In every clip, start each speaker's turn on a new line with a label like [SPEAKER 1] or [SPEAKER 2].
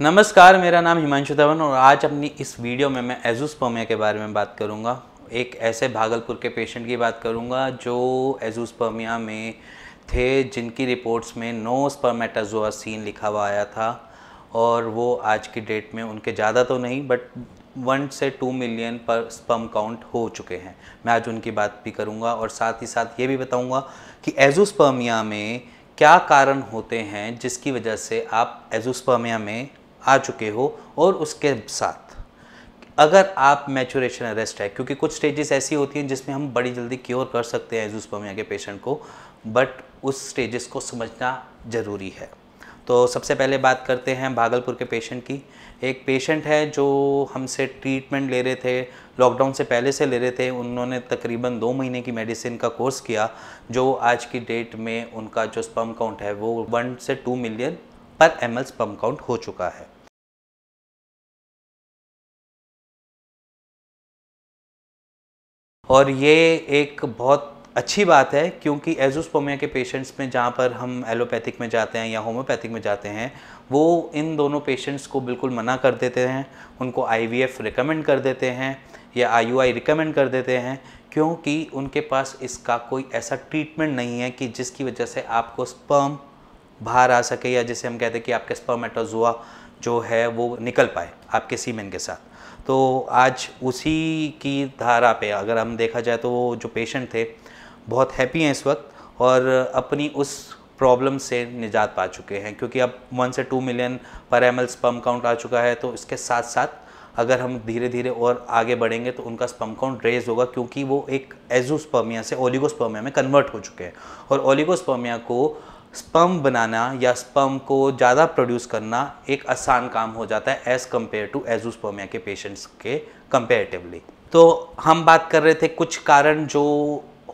[SPEAKER 1] नमस्कार मेरा नाम हिमांशु धवन और आज अपनी इस वीडियो में मैं एजूस्पर्मिया के बारे में बात करूंगा एक ऐसे भागलपुर के पेशेंट की बात करूंगा जो एजूस्पर्मिया में थे जिनकी रिपोर्ट्स में नो स्पर्मेटाजोआ सीन लिखा हुआ आया था और वो आज की डेट में उनके ज़्यादा तो नहीं बट वन से टू मिलियन पर स्पम काउंट हो चुके हैं मैं आज उनकी बात भी करूँगा और साथ ही साथ ये भी बताऊँगा कि एजोस्पर्मिया में क्या कारण होते हैं जिसकी वजह से आप एजोस्पर्मिया में आ चुके हो और उसके साथ अगर आप मैचुरेशन अरेस्ट है क्योंकि कुछ स्टेजेस ऐसी होती हैं जिसमें हम बड़ी जल्दी क्योर कर सकते हैं एजुस्पमिया के पेशेंट को बट उस स्टेजेस को समझना ज़रूरी है तो सबसे पहले बात करते हैं भागलपुर के पेशेंट की एक पेशेंट है जो हमसे ट्रीटमेंट ले रहे थे लॉकडाउन से पहले से ले रहे थे उन्होंने तकरीबन दो महीने की मेडिसिन का कोर्स किया जो आज की डेट में उनका जो स्पम काउंट है वो वन से टू मिलियन पर एम एल स्पम काउंट हो चुका है और ये एक बहुत अच्छी बात है क्योंकि एजोस्पोमिया के पेशेंट्स में जहाँ पर हम एलोपैथिक में जाते हैं या होम्योपैथिक में जाते हैं वो इन दोनों पेशेंट्स को बिल्कुल मना कर देते हैं उनको आईवीएफ रिकमेंड कर देते हैं या आईयूआई रिकमेंड कर देते हैं क्योंकि उनके पास इसका कोई ऐसा ट्रीटमेंट नहीं है कि जिसकी वजह से आपको स्पर्म बाहर आ सके या जिसे हम कहते हैं कि आपके स्पर्मेटोजुआ जो है वो निकल पाए आपके सीमेन के साथ तो आज उसी की धारा पे अगर हम देखा जाए तो वो जो पेशेंट थे बहुत हैप्पी हैं इस वक्त और अपनी उस प्रॉब्लम से निजात पा चुके हैं क्योंकि अब वन से टू मिलियन पर एम एल स्पम काउंट आ चुका है तो इसके साथ साथ अगर हम धीरे धीरे और आगे बढ़ेंगे तो उनका स्पम काउंट रेज होगा क्योंकि वो एक एजोस्पर्मिया से ओलिगोस्पर्मिया में कन्वर्ट हो चुके हैं और ओलिगोस्पर्मिया को स्पम बनाना या स्पम को ज़्यादा प्रोड्यूस करना एक आसान काम हो जाता है एज़ कम्पेयर टू एजोस्पर्मिया के पेशेंट्स के कंपेरेटिवली तो हम बात कर रहे थे कुछ कारण जो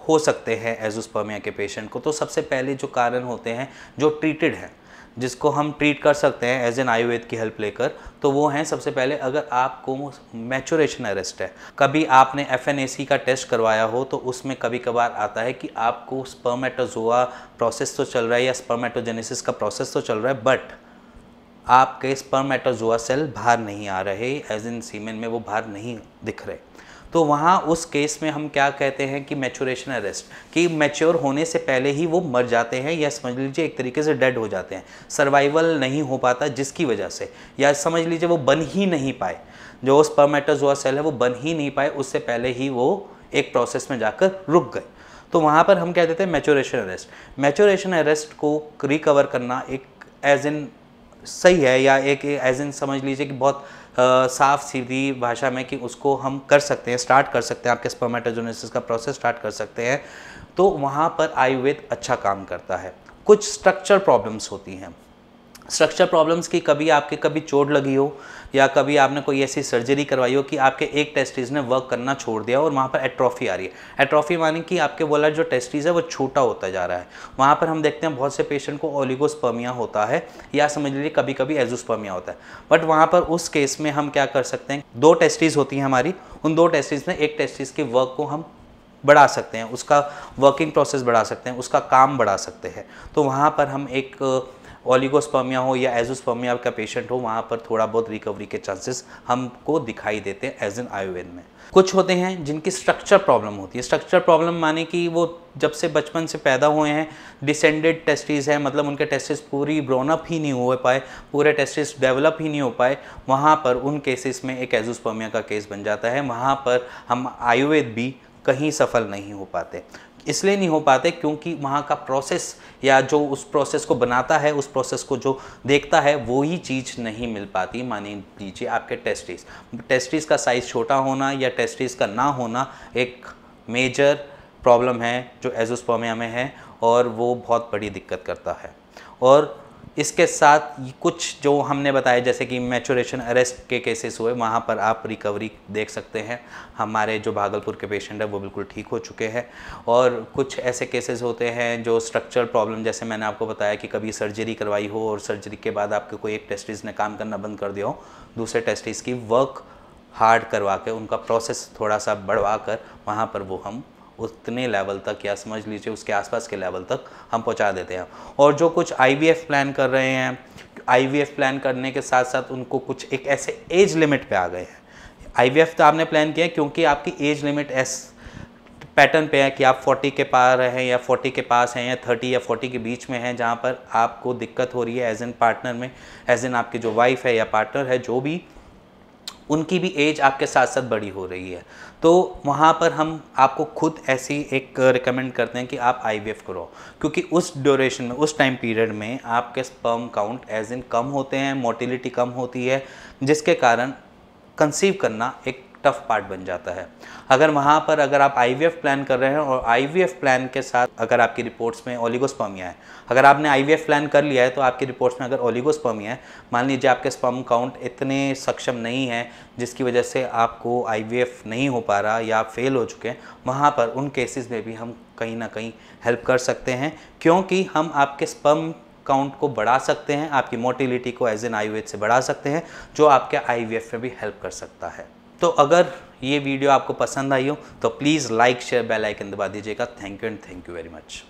[SPEAKER 1] हो सकते हैं एजोस्पर्मिया के पेशेंट को तो सबसे पहले जो कारण होते हैं जो ट्रीटेड हैं जिसको हम ट्रीट कर सकते हैं एज एन आयुर्वेद की हेल्प लेकर तो वो हैं सबसे पहले अगर आपको मैचोरेशन अरेस्ट है कभी आपने एफ का टेस्ट करवाया हो तो उसमें कभी कभार आता है कि आपको स्पर्मेटोजोआ प्रोसेस तो चल रहा है या स्पर्मेटोजेनेसिस का प्रोसेस तो चल रहा है बट आपके स्पर्मेटोजोआ सेल बाहर नहीं आ रहे एज इन सीमेन में वो बाहर नहीं दिख रहे तो वहाँ उस केस में हम क्या कहते हैं कि मैचोरेशन अरेस्ट कि मैच्योर होने से पहले ही वो मर जाते हैं या समझ लीजिए एक तरीके से डेड हो जाते हैं सर्वाइवल नहीं हो पाता जिसकी वजह से या समझ लीजिए वो बन ही नहीं पाए जो उस हुआ सेल है वो बन ही नहीं पाए उससे पहले ही वो एक प्रोसेस में जाकर रुक गए तो वहाँ पर हम कह देते हैं मैचोरेशन अरेस्ट मैचोरेशन अरेस्ट को रिकवर करना एक एज इन सही है या एक एज इन समझ लीजिए कि बहुत साफ सीधी भाषा में कि उसको हम कर सकते हैं स्टार्ट कर सकते हैं आपके स्पर्मेटोजोनेसिस का प्रोसेस स्टार्ट कर सकते हैं तो वहाँ पर आयुर्वेद अच्छा काम करता है कुछ स्ट्रक्चर प्रॉब्लम्स होती हैं स्ट्रक्चर प्रॉब्लम्स की कभी आपके कभी चोट लगी हो या कभी आपने कोई ऐसी सर्जरी करवाई हो कि आपके एक टेस्टिस ने वर्क करना छोड़ दिया और वहाँ पर एट्रॉफी आ रही है एट्रॉफी माने कि आपके वाला जो टेस्टिस है वो छोटा होता जा रहा है वहाँ पर हम देखते हैं बहुत से पेशेंट को ओलिगोस्पर्मिया होता है या समझ लीजिए कभी कभी एजोस्पर्मिया होता है बट वहाँ पर उस केस में हम क्या कर सकते हैं दो टेस्टिस होती हैं हमारी उन दो टेस्टिस में एक टेस्टिस के वर्क को हम बढ़ा सकते हैं उसका वर्किंग प्रोसेस बढ़ा सकते हैं उसका काम बढ़ा सकते हैं तो वहाँ पर हम एक ओलिगोस्पर्मिया uh, हो या एजोस्पर्मिया का पेशेंट हो वहाँ पर थोड़ा बहुत रिकवरी के चांसेस हमको दिखाई देते हैं एज एन आयुर्वेद में कुछ होते हैं जिनकी स्ट्रक्चर प्रॉब्लम होती है स्ट्रक्चर प्रॉब्लम माने कि वो जब से बचपन से पैदा हुए हैं डिसेंडेड टेस्टिस हैं मतलब उनके टेस्टिस पूरी ब्रोनअप ही नहीं हो पाए पूरे टेस्टिस डेवलप ही नहीं हो पाए वहाँ पर उन केसेस में एक एजोस्पर्मिया का केस बन जाता है वहाँ पर हम आयुर्वेद भी कहीं सफल नहीं हो पाते इसलिए नहीं हो पाते क्योंकि वहाँ का प्रोसेस या जो उस प्रोसेस को बनाता है उस प्रोसेस को जो देखता है वो ही चीज़ नहीं मिल पाती मान लीजिए आपके टेस्टिस टेस्टिस का साइज़ छोटा होना या टेस्टिस का ना होना एक मेजर प्रॉब्लम है जो एजोस्पोमिया में है और वो बहुत बड़ी दिक्कत करता है और इसके साथ कुछ जो हमने बताया जैसे कि मैचुरेशन अरेस्ट के केसेस हुए वहाँ पर आप रिकवरी देख सकते हैं हमारे जो भागलपुर के पेशेंट हैं वो बिल्कुल ठीक हो चुके हैं और कुछ ऐसे केसेस होते हैं जो स्ट्रक्चरल प्रॉब्लम जैसे मैंने आपको बताया कि कभी सर्जरी करवाई हो और सर्जरी के बाद आपके कोई एक टेस्टिस ने काम करना बंद कर दिया हो दूसरे टेस्टिस की वर्क हार्ड करवा के उनका प्रोसेस थोड़ा सा बढ़वा कर वहाँ पर वो हम उतने लेवल तक या समझ लीजिए उसके आसपास के लेवल तक हम पहुंचा देते हैं और जो कुछ आईवीएफ प्लान कर रहे हैं आईवीएफ प्लान करने के साथ साथ उनको कुछ एक ऐसे एज लिमिट पे आ गए हैं आईवीएफ तो आपने प्लान किया क्योंकि आपकी एज लिमिट एस पैटर्न पे है कि आप 40 के पार हैं या 40 के पास हैं या 30 या 40 के बीच में हैं जहाँ पर आपको दिक्कत हो रही है एज एन पार्टनर में एज एन आपके जो वाइफ है या पार्टनर है जो भी उनकी भी एज आपके साथ साथ बड़ी हो रही है तो वहाँ पर हम आपको खुद ऐसी एक रिकमेंड करते हैं कि आप आई करो क्योंकि उस ड्यूरेशन में उस टाइम पीरियड में आपके स्पर्म काउंट एज इन कम होते हैं मोटिलिटी कम होती है जिसके कारण कंसीव करना एक टफ पार्ट बन जाता है अगर वहाँ पर अगर आप आई प्लान कर रहे हैं और आई प्लान के साथ अगर आपकी रिपोर्ट्स में ओलिगोस्पर्मिया है अगर आपने आई प्लान कर लिया है तो आपकी रिपोर्ट्स में अगर ओलिगोस्पर्मिया है मान लीजिए आपके स्पर्म काउंट इतने सक्षम नहीं है जिसकी वजह से आपको आई नहीं हो पा रहा या आप फेल हो चुके हैं वहाँ पर उन केसेस में भी हम कहीं ना कहीं हेल्प कर सकते हैं क्योंकि हम आपके स्पम काउंट को बढ़ा सकते हैं आपकी मोटिलिटी को एज एन आयुर्वेद से बढ़ा सकते हैं जो आपके आई में भी हेल्प कर सकता है तो अगर ये वीडियो आपको पसंद आई हो तो please like share bell icon दबा दीजिएगा thank you and thank you very much